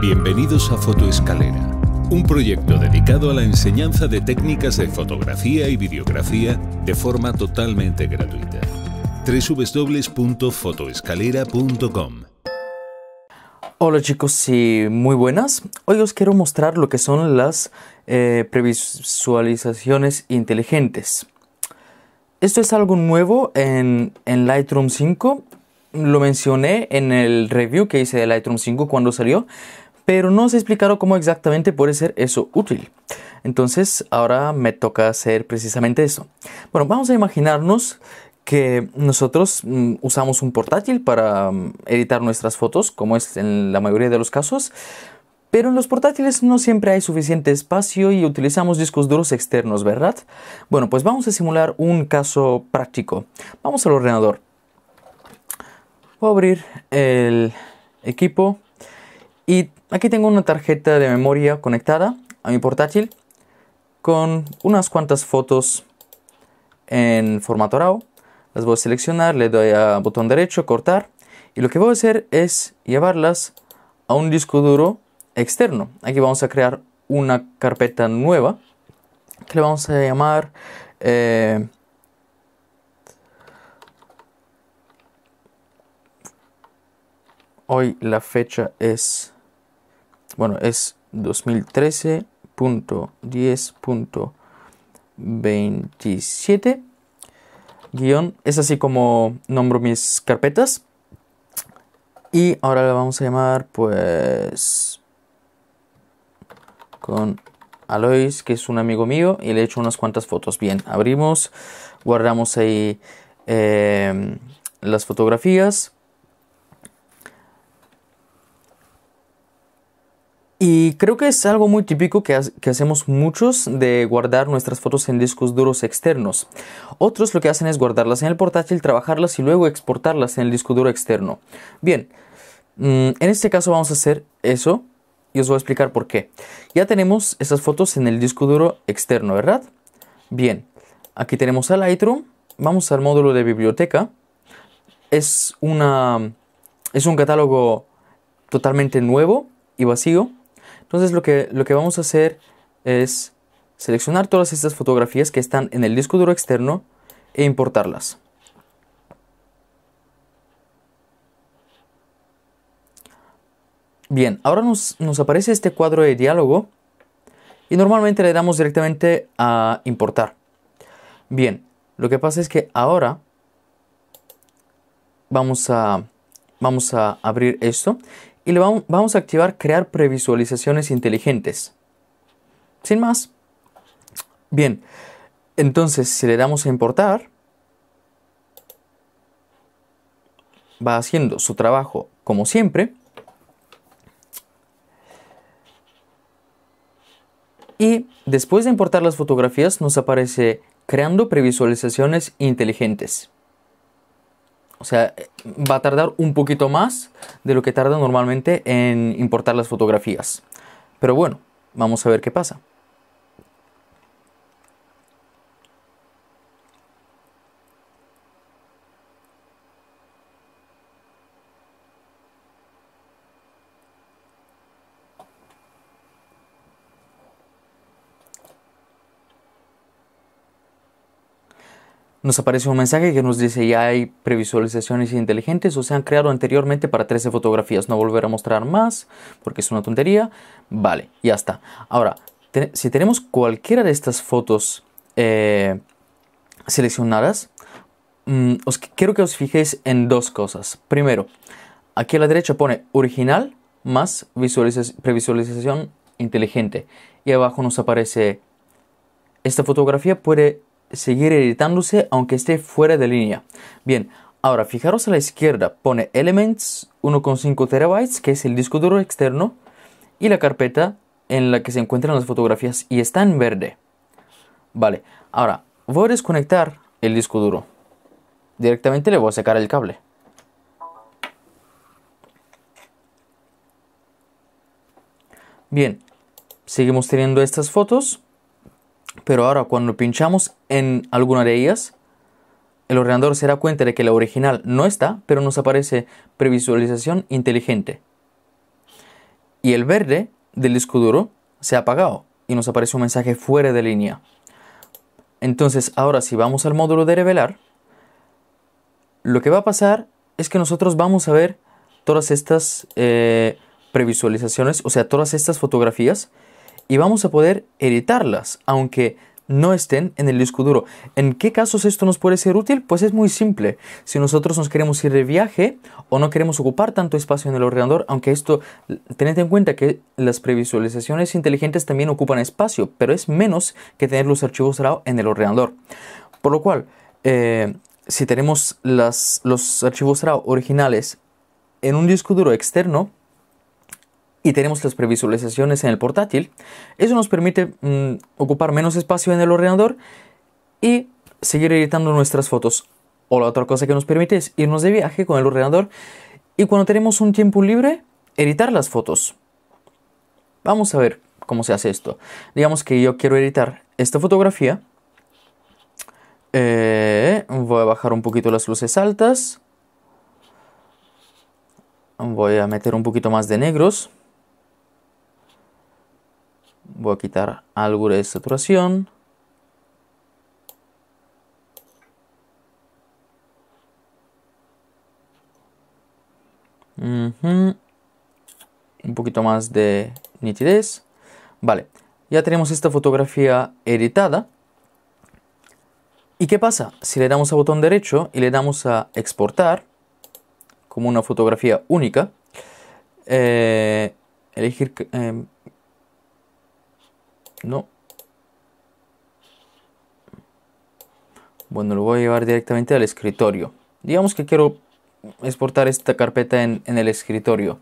Bienvenidos a Fotoescalera, un proyecto dedicado a la enseñanza de técnicas de fotografía y videografía de forma totalmente gratuita. www.fotoescalera.com Hola chicos y muy buenas. Hoy os quiero mostrar lo que son las eh, previsualizaciones inteligentes. Esto es algo nuevo en, en Lightroom 5 lo mencioné en el review que hice de Lightroom 5 cuando salió, pero no se explicado cómo exactamente puede ser eso útil. Entonces ahora me toca hacer precisamente eso. Bueno, vamos a imaginarnos que nosotros mm, usamos un portátil para mm, editar nuestras fotos, como es en la mayoría de los casos, pero en los portátiles no siempre hay suficiente espacio y utilizamos discos duros externos, ¿verdad? Bueno, pues vamos a simular un caso práctico. Vamos al ordenador. Voy a abrir el equipo y aquí tengo una tarjeta de memoria conectada a mi portátil con unas cuantas fotos en formato RAW. Las voy a seleccionar, le doy a botón derecho, cortar. Y lo que voy a hacer es llevarlas a un disco duro externo. Aquí vamos a crear una carpeta nueva que le vamos a llamar eh, hoy la fecha es bueno, es 2013.10.27 guión, es así como nombro mis carpetas. Y ahora la vamos a llamar pues con Alois, que es un amigo mío, y le he hecho unas cuantas fotos. Bien, abrimos, guardamos ahí eh, las fotografías. Y creo que es algo muy típico que, hacemos muchos de guardar nuestras fotos en discos duros externos. Otros lo que hacen es guardarlas en el portátil, trabajarlas y luego exportarlas en el disco duro externo. Bien, mm, en este caso vamos a hacer eso y os voy a explicar por qué. Ya tenemos esas fotos en el disco duro externo, ¿verdad? Bien, aquí tenemos a Lightroom, vamos al módulo de biblioteca. Es, una, es un catálogo totalmente nuevo y vacío entonces lo que, lo que vamos a hacer es seleccionar todas estas fotografías que están en el disco duro externo e importarlas. Bien, ahora nos, aparece este cuadro de diálogo y normalmente le damos directamente a importar. Bien, lo que pasa es que ahora vamos a, vamos a abrir esto y le vamos, a activar crear previsualizaciones inteligentes. Sin más. Bien, entonces si le damos a importar, va haciendo su trabajo como siempre. Y después de importar las fotografías nos aparece creando previsualizaciones inteligentes. O sea, va a tardar un poquito más de lo que tarda normalmente en importar las fotografías. Pero bueno, vamos a ver qué pasa. nos aparece un mensaje que nos dice ya hay previsualizaciones inteligentes o se han creado anteriormente para 13 fotografías. No volver a mostrar más porque es una tontería. Vale, ya está. Ahora, si tenemos cualquiera de estas fotos eh, seleccionadas, mm, os quiero que os fijéis en dos cosas. Primero, aquí a la derecha pone original más previsualización inteligente. Y abajo nos aparece esta fotografía puede seguir editándose aunque esté fuera de línea. Bien, ahora fijaros a la izquierda, pone Elements 1.5 terabytes, que es el disco duro externo, y la carpeta en la que se encuentran las fotografías y está en verde. Vale, ahora voy a desconectar el disco duro. Directamente le voy a sacar el cable. Bien, seguimos teniendo estas fotos, pero ahora cuando pinchamos en alguna de ellas, el ordenador se da cuenta de que la original no está, pero nos aparece previsualización inteligente. Y el verde del disco duro se ha apagado y nos aparece un mensaje fuera de línea. Entonces, ahora si vamos al módulo de revelar, lo que va a pasar es que nosotros vamos a ver todas estas eh, previsualizaciones, o sea, todas estas fotografías, y vamos a poder editarlas, aunque no estén en el disco duro. ¿En qué casos esto nos puede ser útil? Pues es muy simple. Si nosotros nos queremos ir de viaje o no queremos ocupar tanto espacio en el ordenador, aunque esto, tened en cuenta que las previsualizaciones inteligentes también ocupan espacio, pero es menos que tener los archivos RAW en el ordenador. Por lo cual, eh, si tenemos los archivos RAW originales en un disco duro externo, y tenemos las previsualizaciones en el portátil. Eso nos permite mm, ocupar menos espacio en el ordenador y seguir editando nuestras fotos. O la otra cosa que nos permite es irnos de viaje con el ordenador y cuando tenemos un tiempo libre, editar las fotos. Vamos a ver cómo se hace esto. Digamos que yo quiero editar esta fotografía. Eh, voy a bajar un poquito las luces altas. Voy a meter un poquito más de negros. Voy a quitar algo de saturación. Un poquito más de nitidez. Vale, ya tenemos esta fotografía editada. ¿Y qué pasa? Si le damos a botón derecho y le damos a exportar como una fotografía única, eh, elegir eh, no. Bueno, lo voy a llevar directamente al escritorio. Digamos que quiero exportar esta carpeta en, el escritorio.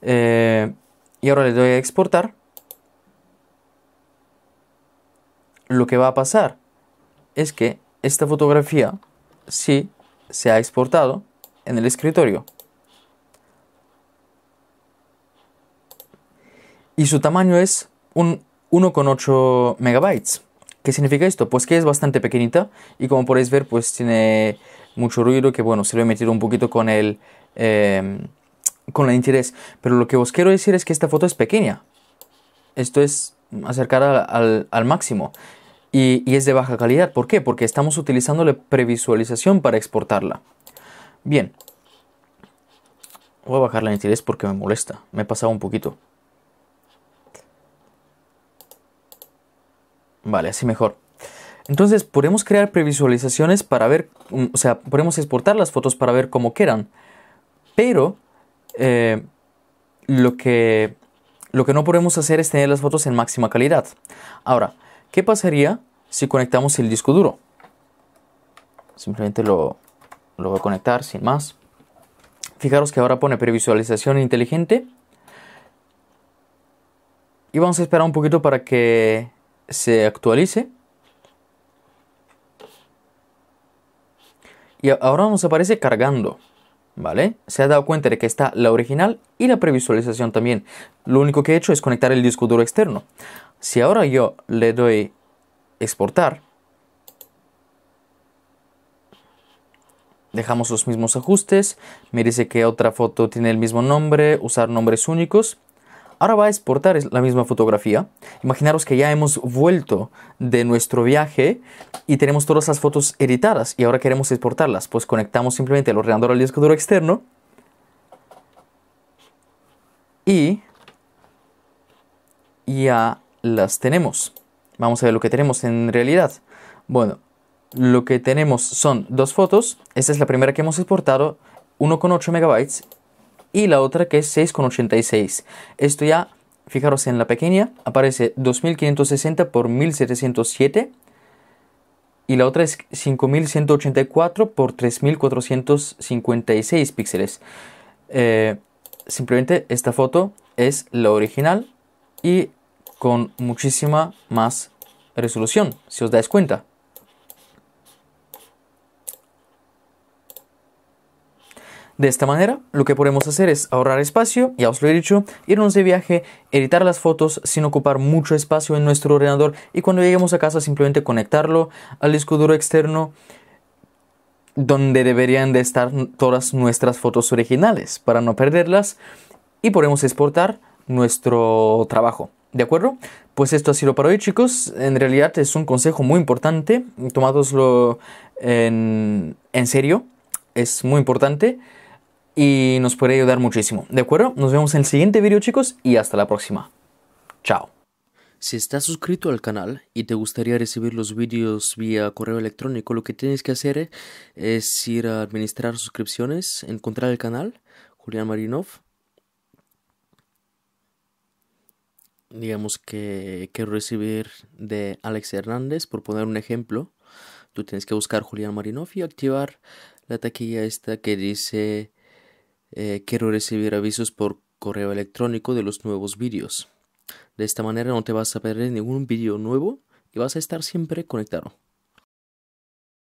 Eh, y ahora le doy a exportar. Lo que va a pasar es que esta fotografía sí se ha exportado en el escritorio. Y su tamaño es un 1,8 megabytes. ¿Qué significa esto? Pues que es bastante pequeñita y como podéis ver pues tiene mucho ruido que bueno, se lo he metido un poquito con el, eh, con la nitidez, Pero lo que os quiero decir es que esta foto es pequeña. Esto es acercar al, máximo. Y, y, es de baja calidad. ¿Por qué? Porque estamos utilizando la previsualización para exportarla. Bien. Voy a bajar la nitidez porque me molesta. Me he pasado un poquito. Vale, así mejor. Entonces podemos crear previsualizaciones para ver, mm, o sea, podemos exportar las fotos para ver cómo quedan. Pero eh, lo, que, lo que no podemos hacer es tener las fotos en máxima calidad. Ahora, ¿qué pasaría si conectamos el disco duro? Simplemente lo, lo voy a conectar sin más. Fijaros que ahora pone previsualización inteligente. Y vamos a esperar un poquito para que se actualice. Y ahora nos aparece cargando. ¿Vale? Se ha dado cuenta de que está la original y la previsualización también. Lo único que he hecho es conectar el disco duro externo. Si ahora yo le doy exportar, dejamos los mismos ajustes, me dice que otra foto tiene el mismo nombre, usar nombres únicos, Ahora va a exportar la misma fotografía. Imaginaros que ya hemos vuelto de nuestro viaje y tenemos todas las fotos editadas y ahora queremos exportarlas. Pues conectamos simplemente el ordenador al disco duro externo y ya las tenemos. Vamos a ver lo que tenemos en realidad. Bueno, lo que tenemos son dos fotos. Esta es la primera que hemos exportado, 1,8 megabytes y la otra que es 6,86. Esto ya, fijaros en la pequeña, aparece 2560 por 1707 y la otra es 5184 por 3456 píxeles. Eh, simplemente esta foto es la original y con muchísima más resolución, si os dais cuenta. De esta manera, lo que podemos hacer es ahorrar espacio, ya os lo he dicho, irnos de viaje, editar las fotos sin ocupar mucho espacio en nuestro ordenador y cuando lleguemos a casa simplemente conectarlo al disco duro externo donde deberían de estar todas nuestras fotos originales para no perderlas y podemos exportar nuestro trabajo. ¿De acuerdo? Pues esto ha sido para hoy chicos. En realidad es un consejo muy importante. Tomádoslo en, en serio. Es muy importante y nos puede ayudar muchísimo. ¿De acuerdo? Nos vemos en el siguiente vídeo chicos y hasta la próxima. Chao. Si estás suscrito al canal y te gustaría recibir los vídeos vía correo electrónico, lo que tienes que hacer es ir a administrar suscripciones, encontrar el canal, Julián Marinov. Digamos que quiero recibir de Alex Hernández, por poner un ejemplo. Tú tienes que buscar Julián Marinov y activar la taquilla esta que dice eh, quiero recibir avisos por correo electrónico de los nuevos vídeos. De esta manera no te vas a perder ningún vídeo nuevo y vas a estar siempre conectado.